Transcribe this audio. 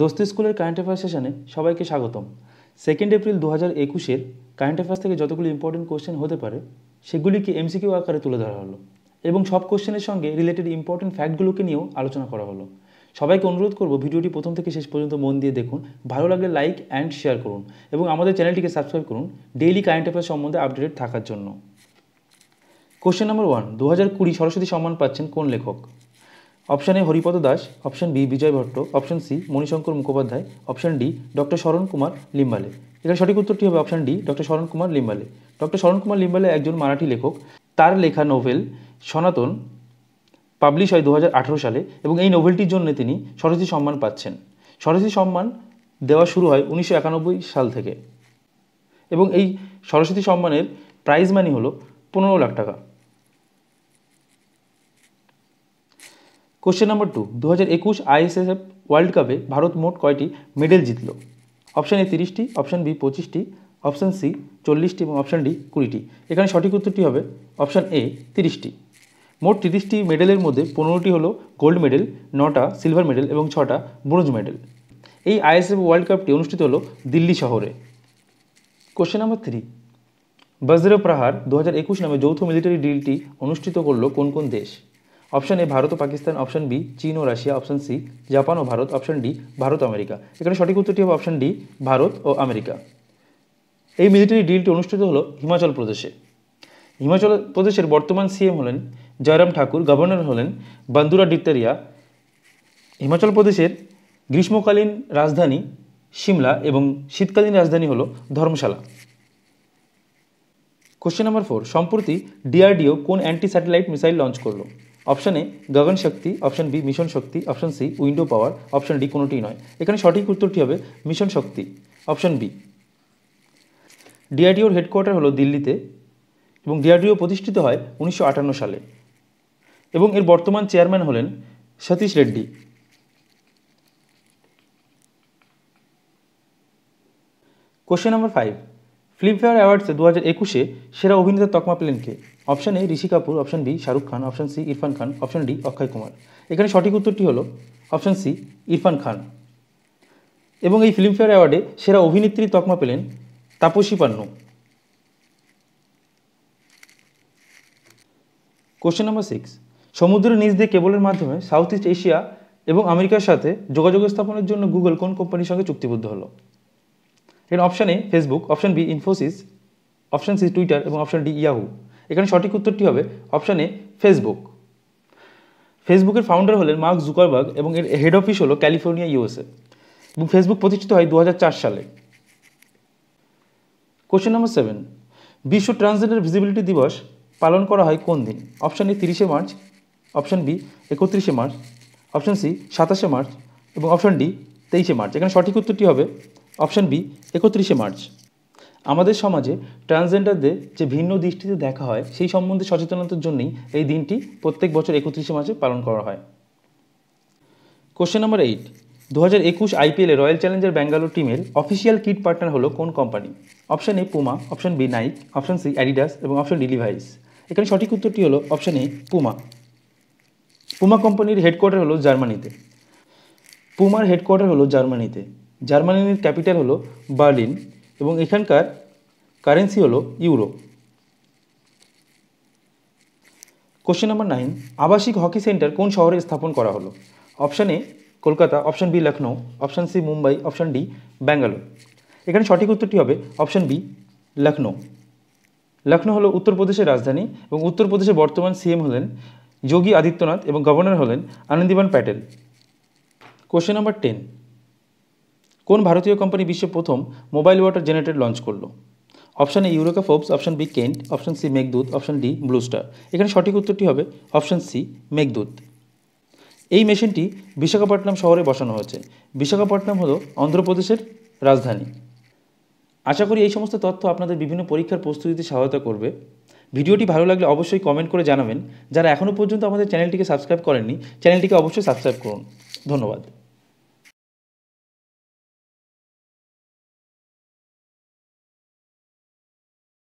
দোস্তি স্কুলের current affairs সেশনে সবাইকে স্বাগতম সেকেন্ড এপ্রিল দু হাজার একুশের কারেন্ট অ্যাফেয়ার্স থেকে যতগুলো ইম্পর্টেন্ট কোশ্চেন হতে পারে সেগুলিকে এমসিকিউ আকারে তুলে ধরা হলো এবং সব কোয়েশ্চেনের সঙ্গে রিলেটেড ইম্পর্টেন্ট ফ্যাক্টগুলোকে নিয়েও আলোচনা করা হলো সবাইকে অনুরোধ করব ভিডিওটি প্রথম থেকে শেষ পর্যন্ত মন দিয়ে দেখুন ভালো লাগলে লাইক অ্যান্ড শেয়ার করুন এবং আমাদের চ্যানেলটিকে সাবস্ক্রাইব করুন ডেইলি কারেন্ট অ্যাফেয়ার সম্বন্ধে আপডেটেড থাকার জন্য কোশ্চেন নম্বর ওয়ান দু হাজার কুড়ি সরস্বতী সম্মান পাচ্ছেন কোন লেখক option A Haripada Das option B Bijay Bhatt option C Manishankar Mukhopadhyay option D doctor Sharan Kumar লিম্বালে এখানে সঠিক উত্তরটি হবে option D doctor Sharan Kumar লিম্বালে doctor Sharan Kumar লিম্বালে একজন মারাঠি লেখক তার লেখা নোভেল সনাতন পাবলিশ হয় দু সালে এবং এই নোভেলটির জন্য তিনি সরস্বতী সম্মান পাচ্ছেন সরস্বতী সম্মান দেওয়া শুরু হয় উনিশশো সাল থেকে এবং এই সরস্বতী সম্মানের প্রাইজ মানি হলো পনেরো লাখ টাকা কোশ্চেন নম্বর টু দু হাজার একুশ আইএসএসএফ ওয়ার্ল্ড কাপে ভারত মোট কয়টি মেডেল জিতল অপশান এ তিরিশটি অপশান বি পঁচিশটি অপশান সি চল্লিশটি এবং অপশান ডি কুড়িটি এখানে সঠিক উত্তরটি হবে অপশান এ তিরিশটি মোট তিরিশটি মেডেলের মধ্যে পনেরোটি হলো গোল্ড মেডেল নটা সিলভার মেডেল এবং ছটা ব্রোঞ্জ মেডেল এই আইএসএফ ওয়ার্ল্ড কাপটি অনুষ্ঠিত হলো দিল্লি শহরে কোশ্চেন নম্বর থ্রি বজ্র প্রাহার দু নামে যৌথ মিলিটারি ডিলটি অনুষ্ঠিত করল কোন কোন দেশ অপশন এ ভারত ও পাকিস্তান অপশন বি চীন ও রাশিয়া অপশন সি জাপান ও Bharat option D Bharat America এখানে সঠিক উত্তরটি হবে অপশন ডি ভারত ও আমেরিকা এই মিলিটারি ডিলটি অনুষ্ঠিত হলো হিমাচল প্রদেশে হিমাচল প্রদেশের বর্তমান সিএম হলেন জয়রাম ঠাকুর গভর্নর হলেন বান্দুরা ডিত্তারিয়া হিমাচল প্রদেশের গ্রীষ্মকালীন রাজধানী সিমলা এবং শীতকালীন রাজধানী হল ধর্মশালা কোশ্চেন নাম্বার ফোর সম্প্রতি ডিআরডিও কোন অ্যান্টি স্যাটেলাইট মিসাইল লঞ্চ করলো option A Gagan Shakti option B mission Shakti option C window power option D কোনোটি নয় এখানে সঠিক উত্তরটি হবে মিশন শক্তি অপশন বি ডিআরডিওর হেডকোয়ার্টার হলো দিল্লিতে এবং ডিআরডিও প্রতিষ্ঠিত হয় উনিশশো সালে এবং এর বর্তমান চেয়ারম্যান হলেন Satish Reddy question number five Filmfare অ্যাওয়ার্ডসে দু হাজার একুশে সেরা অভিনেতার তকমা পেলেন কে option A Rishi Kapoor option B Shahrukh Khan option C Irrfan Khan option D Akshay Kumar এখানে সঠিক উত্তরটি হলো অপশন সি ইরফান খান এবং এই ফিল্মফেয়ার অ্যাওয়ার্ডে সেরা অভিনেত্রী তকমা পেলেন Taapsee Pannu question number six সমুদ্রের নিচ দিয়ে কেবলের মাধ্যমে সাউথ ইস্ট এশিয়া এবং আমেরিকার সাথে যোগাযোগ স্থাপনের জন্য গুগল কোন কোম্পানির সঙ্গে চুক্তিবদ্ধ হলো এখানে option A Facebook option B Infosys option C Twitter এবং অপশান ডি ইয়াহু এখানে সঠিক উত্তরটি হবে অপশান এ ফেসবুক ফেসবুকের ফাউন্ডার হলেন মার্ক জুকারবার্গ এবং এর হেড অফিস হলো ক্যালিফোর্নিয়া ইউএসএ এবং ফেসবুক প্রতিষ্ঠিত হয় দু সালে কোয়েশ্চেন নম্বর সেভেন বিশ্ব ট্রান্সজেন্ডার ভিজিবিলিটি দিবস পালন করা হয় কোন দিন অপশান এ তিরিশে মার্চ অপশান বি একত্রিশে মার্চ অপশান সি সাতাশে মার্চ এবং অপশান ডি তেইশে মার্চ এখানে সঠিক উত্তরটি হবে অপশান বি একত্রিশে মার্চ আমাদের সমাজে ট্রান্সজেন্ডারদের যে ভিন্ন দৃষ্টিতে দেখা হয় সেই সম্বন্ধে সচেতনতার জন্যই এই দিনটি প্রত্যেক বছর একত্রিশে মার্চে পালন করা হয় কোশ্চেন নাম্বার এইট দু হাজার একুশ আইপিএলে রয়্যাল চ্যালেঞ্জার ব্যাঙ্গালোর টিমের অফিসিয়াল কিট পার্টনার হলো কোন company option A Puma option B Nike option C Adidas এবং অপশান ডি লিভাইস এখানে সঠিক উত্তরটি হলো অপশান এ পুমা পুমা কোম্পানির হেডকোয়ার্টার হলো জার্মানিতে পুমার হেডকোয়ার্টার হলো জার্মানিতে জার্মানির ক্যাপিটাল হলো বার্লিন এবং এখানকার কারেন্সি হলো ইউরো কোশ্চেন নাম্বার নাইন আবাসিক হকি সেন্টার কোন শহরে স্থাপন করা হলো option A Kolkata option B Lucknow option C Mumbai option D Bangalore এখানে সঠিক উত্তরটি হবে অপশান বি লখনৌ লখনৌ হলো উত্তরপ্রদেশের রাজধানী এবং উত্তরপ্রদেশের বর্তমান সিএম হলেন যোগী আদিত্যনাথ এবং গভর্নর হলেন Anandiben Patel question number ten কোন ভারতীয় কোম্পানি বিশ্বে প্রথম মোবাইল ওয়াটার জেনারেটর লঞ্চ করলো option A Eureka Forbes option B Kent option C Meghdoot option D Blue Star এখানে সঠিক উত্তরটি হবে অপশান সি মেঘদূত এই মেশিনটি বিশাখাপট্টনম শহরে বসানো হয়েছে বিশাখাপট্টনম হলো অন্ধ্রপ্রদেশের রাজধানী আশা করি এই সমস্ত তথ্য আপনাদের বিভিন্ন পরীক্ষার প্রস্তুতিতে সহায়তা করবে ভিডিওটি ভালো লাগলে অবশ্যই কমেন্ট করে জানাবেন যারা এখনও পর্যন্ত আমাদের চ্যানেলটিকে সাবস্ক্রাইব করেননি চ্যানেলটিকে অবশ্যই সাবস্ক্রাইব করুন ধন্যবাদ